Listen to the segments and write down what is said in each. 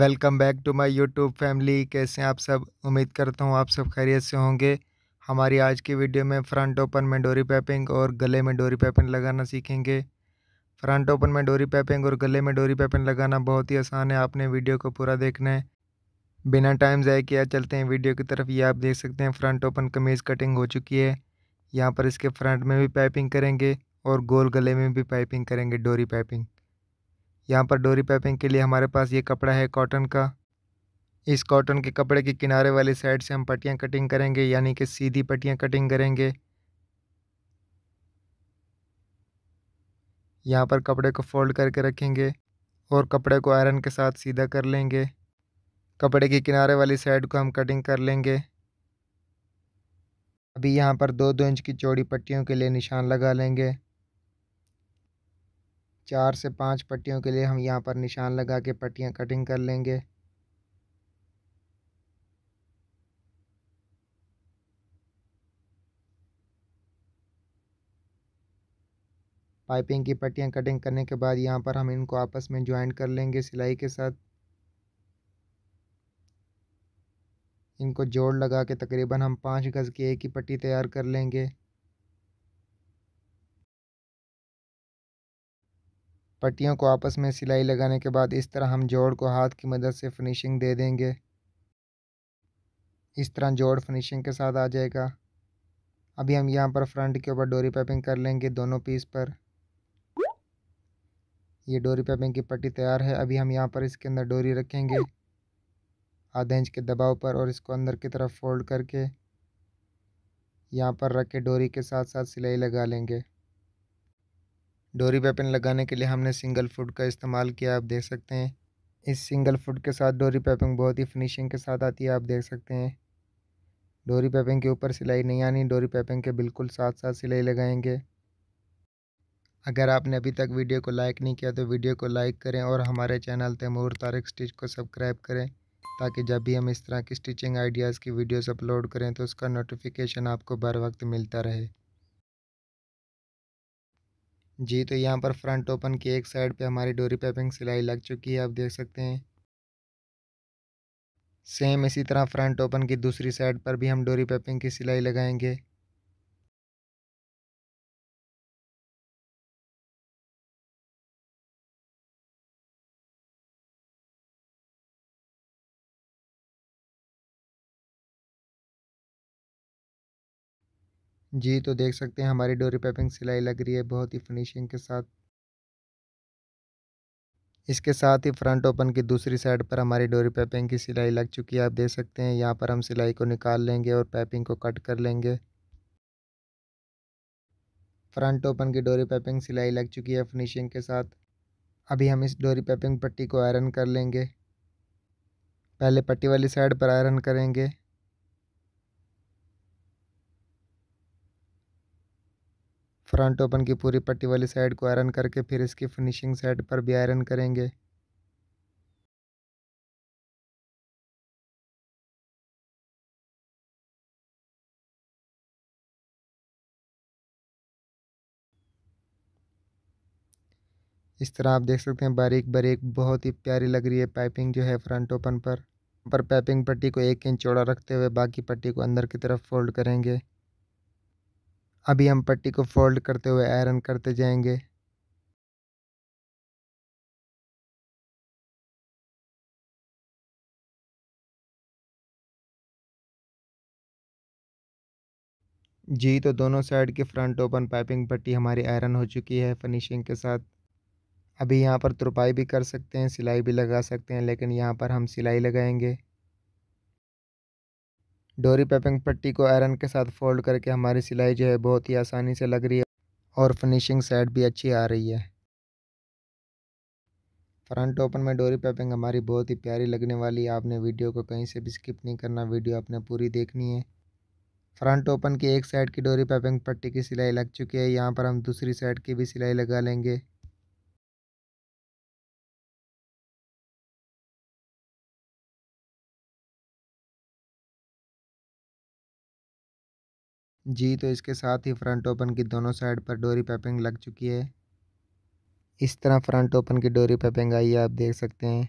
welcome back to my YouTube family कैसे हैं आप सब उम्मीद करता हूँ आप सब खैरियत से होंगे हमारी आज की वीडियो में फ्रंट ओपन में डोरी पैपिंग और गले में डोरी पैपिंग लगाना सीखेंगे फ्रंट ओपन में डोरी पैपिंग और गले में डोरी पैपिंग लगाना बहुत ही आसान है आपने वीडियो को पूरा देखना है बिना टाइम ज़ाय किया चलते हैं वीडियो की तरफ ये आप देख सकते हैं फ्रंट ओपन कमीज़ कटिंग हो चुकी है यहाँ पर इसके फ्रंट में भी पाइपिंग करेंगे और गोल गले में भी पाइपिंग करेंगे डोरी पाइपिंग यहाँ पर डोरी पैपिंग के लिए हमारे पास ये कपड़ा है कॉटन का इस कॉटन के कपड़े के किनारे वाली साइड से हम पट्टियाँ कटिंग करेंगे यानी कि सीधी पट्टियाँ कटिंग करेंगे यहाँ पर कपड़े को फोल्ड करके रखेंगे और कपड़े को आयरन के साथ सीधा कर लेंगे कपड़े के किनारे वाली साइड को हम कटिंग कर लेंगे अभी यहाँ पर दो दो इंच की चौड़ी पट्टियों के लिए निशान लगा लेंगे चार से पाँच पट्टियों के लिए हम यहाँ पर निशान लगा के पट्टियाँ कटिंग कर लेंगे पाइपिंग की पट्टियाँ कटिंग करने के बाद यहाँ पर हम इनको आपस में ज्वाइंट कर लेंगे सिलाई के साथ इनको जोड़ लगा के तकरीबन हम पाँच गज़ की एक ही पट्टी तैयार कर लेंगे पट्टियों को आपस में सिलाई लगाने के बाद इस तरह हम जोड़ को हाथ की मदद से फिनिशिंग दे देंगे इस तरह जोड़ फिनिशिंग के साथ आ जाएगा अभी हम यहाँ पर फ्रंट के ऊपर डोरी पैपिंग कर लेंगे दोनों पीस पर ये डोरी पैपिंग की पट्टी तैयार है अभी हम यहाँ पर इसके अंदर डोरी रखेंगे आधा इंच के दबाव पर और इसको अंदर की तरफ फोल्ड करके यहाँ पर रख के डोरी के साथ साथ सिलाई लगा लेंगे डोरी पैपिन लगाने के लिए हमने सिंगल फुट का इस्तेमाल किया आप देख सकते हैं इस सिंगल फुट के साथ डोरी पैपिंग बहुत ही फिनिशिंग के साथ आती है आप देख सकते हैं डोरी पैपिंग के ऊपर सिलाई नहीं आनी डोरी पैपिंग के बिल्कुल साथ साथ सिलाई लगाएंगे अगर आपने अभी तक वीडियो को लाइक नहीं किया तो वीडियो को लाइक करें और हमारे चैनल तैमूर तारक स्टिच को सब्सक्राइब करें ताकि जब भी हम इस तरह की स्टिचिंग आइडियाज़ की वीडियोस अपलोड करें तो उसका नोटिफिकेशन आपको बर वक्त मिलता रहे जी तो यहाँ पर फ्रंट ओपन की एक साइड पे हमारी डोरी पैपिंग सिलाई लग चुकी है आप देख सकते हैं सेम इसी तरह फ्रंट ओपन की दूसरी साइड पर भी हम डोरी पैपिंग की सिलाई लगाएंगे जी तो देख सकते हैं हमारी डोरी पैपिंग सिलाई लग रही है बहुत ही फिनिशिंग के साथ इसके साथ ही फ्रंट ओपन की दूसरी साइड पर हमारी डोरी पैपिंग की सिलाई लग चुकी है आप देख सकते हैं यहाँ पर हम सिलाई को निकाल लेंगे और पैपिंग को कट कर लेंगे फ्रंट ओपन की डोरी पैपिंग सिलाई लग चुकी है फिनिशिंग के साथ अभी हम इस डोरी पैपिंग पट्टी को आयरन कर लेंगे पहले पट्टी वाली साइड पर आयरन करेंगे फ्रंट ओपन की पूरी पट्टी वाली साइड को आयरन करके फिर इसकी फिनिशिंग साइड पर भी आयरन करेंगे इस तरह आप देख सकते हैं बारीक बारीक बहुत ही प्यारी लग रही है पाइपिंग जो है फ्रंट ओपन पर पर पाइपिंग पट्टी को एक इंच चौड़ा रखते हुए बाकी पट्टी को अंदर की तरफ फोल्ड करेंगे अभी हम पट्टी को फोल्ड करते हुए आयरन करते जाएंगे जी तो दोनों साइड की फ्रंट ओपन पाइपिंग पट्टी हमारी आयरन हो चुकी है फिनिशिंग के साथ अभी यहाँ पर तुरपाई भी कर सकते हैं सिलाई भी लगा सकते हैं लेकिन यहाँ पर हम सिलाई लगाएंगे डोरी पैपिंग पट्टी को आयरन के साथ फोल्ड करके हमारी सिलाई जो है बहुत ही आसानी से लग रही है और फिनिशिंग साइड भी अच्छी आ रही है फ्रंट ओपन में डोरी पैपिंग हमारी बहुत ही प्यारी लगने वाली है आपने वीडियो को कहीं से भी स्किप नहीं करना वीडियो आपने पूरी देखनी है फ्रंट ओपन की एक साइड की डोरी पैपिंग पट्टी की सिलाई लग चुकी है यहाँ पर हम दूसरी साइड की भी सिलाई लगा लेंगे जी तो इसके साथ ही फ्रंट ओपन की दोनों साइड पर डोरी पैपिंग लग चुकी है इस तरह फ्रंट ओपन की डोरी पैपिंग आई है आप देख सकते हैं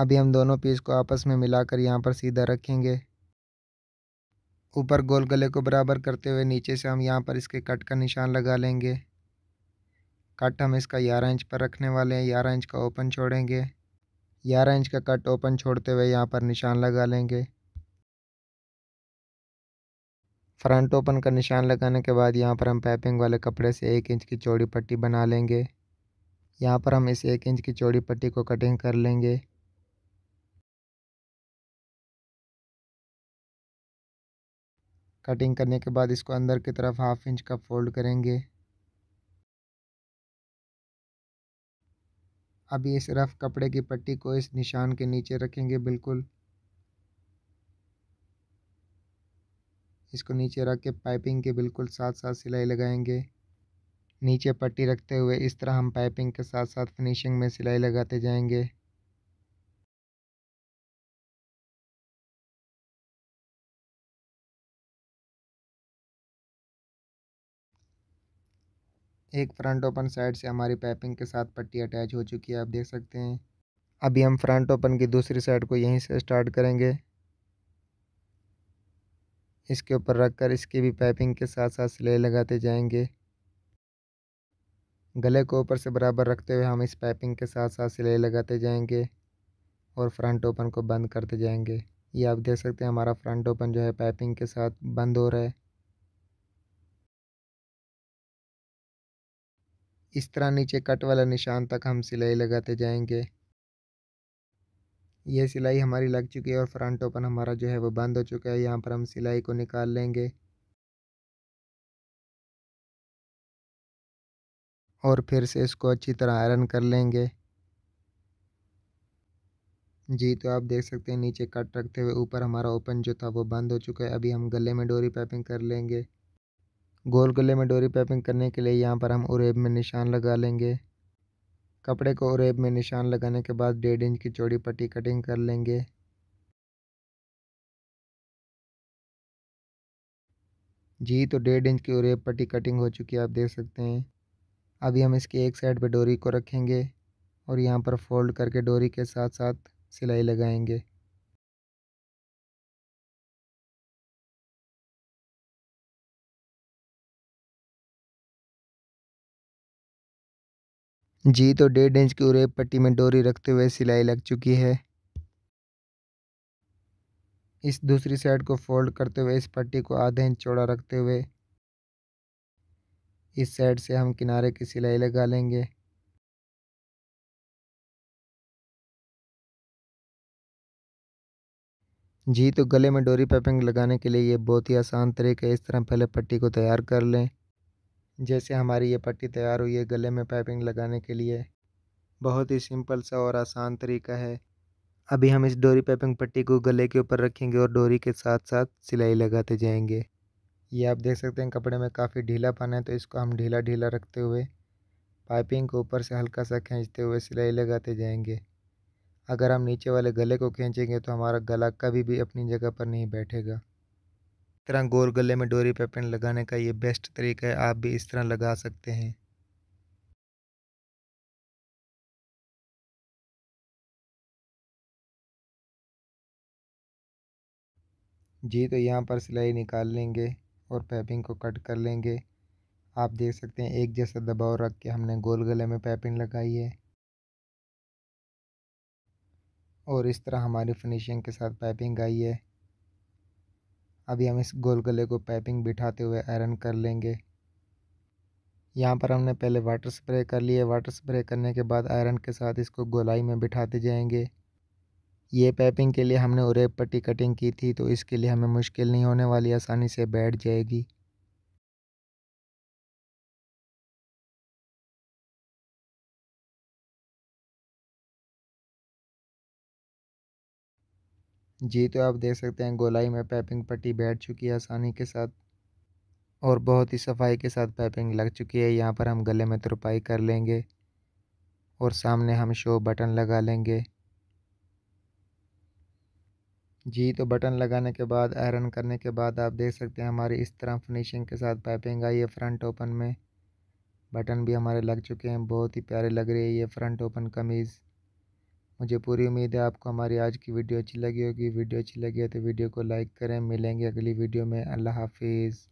अभी हम दोनों पीस को आपस में मिलाकर यहाँ पर सीधा रखेंगे ऊपर गोल गले को बराबर करते हुए नीचे से हम यहाँ पर इसके कट का निशान लगा लेंगे कट हम इसका ग्यारह इंच पर रखने वाले हैं ग्यारह इंच का ओपन छोड़ेंगे ग्यारह इंच का कट ओपन छोड़ते हुए यहाँ पर निशान लगा लेंगे फ्रंट ओपन का निशान लगाने के बाद यहाँ पर हम पैपिंग वाले कपड़े से एक इंच की चौड़ी पट्टी बना लेंगे यहाँ पर हम इस एक इंच की चौड़ी पट्टी को कटिंग कर लेंगे कटिंग करने के बाद इसको अंदर की तरफ हाफ इंच का फोल्ड करेंगे अभी इस रफ़ कपड़े की पट्टी को इस निशान के नीचे रखेंगे बिल्कुल इसको नीचे रख के पाइपिंग के बिल्कुल साथ साथ सिलाई लगाएंगे नीचे पट्टी रखते हुए इस तरह हम पाइपिंग के साथ साथ फिनिशिंग में सिलाई लगाते जाएंगे एक फ्रंट ओपन साइड से हमारी पाइपिंग के साथ पट्टी अटैच हो चुकी है आप देख सकते हैं अभी हम फ्रंट ओपन की दूसरी साइड को यहीं से स्टार्ट करेंगे इसके ऊपर रखकर इसकी भी पाइपिंग के साथ साथ सिलाई लगाते जाएंगे गले को ऊपर से बराबर रखते हुए हम इस पाइपिंग के साथ साथ सिलाई लगाते जाएंगे और फ्रंट ओपन को बंद करते जाएंगे ये आप देख सकते हैं हमारा फ्रंट ओपन जो है पाइपिंग के साथ बंद हो रहा है इस तरह नीचे कट वाला निशान तक हम सिलाई लगाते जाएंगे यह सिलाई हमारी लग चुकी है और फ्रंट ओपन हमारा जो है वो बंद हो चुका है यहाँ पर हम सिलाई को निकाल लेंगे और फिर से इसको अच्छी तरह आयरन कर लेंगे जी तो आप देख सकते हैं नीचे कट रखते हुए ऊपर हमारा ओपन जो था वो बंद हो चुका है अभी हम गले में डोरी पैपिंग कर लेंगे गोल गले में डोरी पैपिंग करने के लिए यहाँ पर हम उरेब में निशान लगा लेंगे कपड़े को रेब में निशान लगाने के बाद डेढ़ इंच की चौड़ी पट्टी कटिंग कर लेंगे जी तो डेढ़ इंच की रेब पट्टी कटिंग हो चुकी है आप देख सकते हैं अभी हम इसके एक साइड पर डोरी को रखेंगे और यहाँ पर फोल्ड करके डोरी के साथ साथ सिलाई लगाएंगे जी तो डेढ़ इंच की उरेब पट्टी में डोरी रखते हुए सिलाई लग चुकी है इस दूसरी साइड को फोल्ड करते हुए इस पट्टी को आधे इंच चौड़ा रखते हुए इस साइड से हम किनारे की सिलाई लगा लेंगे जी तो गले में डोरी पैपिंग लगाने के लिए ये बहुत ही आसान तरीका है इस तरह पहले पट्टी को तैयार कर लें जैसे हमारी ये पट्टी तैयार हुई है गले में पाइपिंग लगाने के लिए बहुत ही सिंपल सा और आसान तरीका है अभी हम इस डोरी पाइपिंग पट्टी को गले के ऊपर रखेंगे और डोरी के साथ साथ सिलाई लगाते जाएंगे ये आप देख सकते हैं कपड़े में काफ़ी ढीला पाना है तो इसको हम ढीला ढीला रखते हुए पाइपिंग को ऊपर से हल्का सा खींचते हुए सिलाई लगाते जाएंगे अगर हम नीचे वाले गले को खींचेंगे तो हमारा गला कभी भी अपनी जगह पर नहीं बैठेगा तरह गोल गले में डोरी पर लगाने का ये बेस्ट तरीका है आप भी इस तरह लगा सकते हैं जी तो यहाँ पर सिलाई निकाल लेंगे और पैपिंग को कट कर लेंगे आप देख सकते हैं एक जैसा दबाव रख के हमने गोल गले में पैपिंग लगाई है और इस तरह हमारी फिनिशिंग के साथ पैपिंग आई है अभी हम इस गोल गले को पाइपिंग बिठाते हुए आयरन कर लेंगे यहाँ पर हमने पहले वाटर स्प्रे कर लिए वाटर स्प्रे करने के बाद आयरन के साथ इसको गोलाई में बिठाते जाएंगे ये पैपिंग के लिए हमने उरेब पट्टी कटिंग की थी तो इसके लिए हमें मुश्किल नहीं होने वाली आसानी से बैठ जाएगी जी तो आप देख सकते हैं गोलाई में पैपिंग पट्टी बैठ चुकी है आसानी के साथ और बहुत ही सफाई के साथ पैपिंग लग चुकी है यहाँ पर हम गले में तुरपाई कर लेंगे और सामने हम शो बटन लगा लेंगे जी तो बटन लगाने के बाद आयरन करने के बाद आप देख सकते हैं हमारी इस तरह फिनिशिंग के साथ पाइपिंग आई है फ्रंट ओपन में बटन भी हमारे लग चुके हैं बहुत ही प्यारे लग रही है ये फ्रंट ओपन कमीज़ मुझे पूरी उम्मीद है आपको हमारी आज की वीडियो अच्छी लगी होगी वीडियो अच्छी लगी है तो वीडियो को लाइक करें मिलेंगे अगली वीडियो में अल्लाह हाफिज़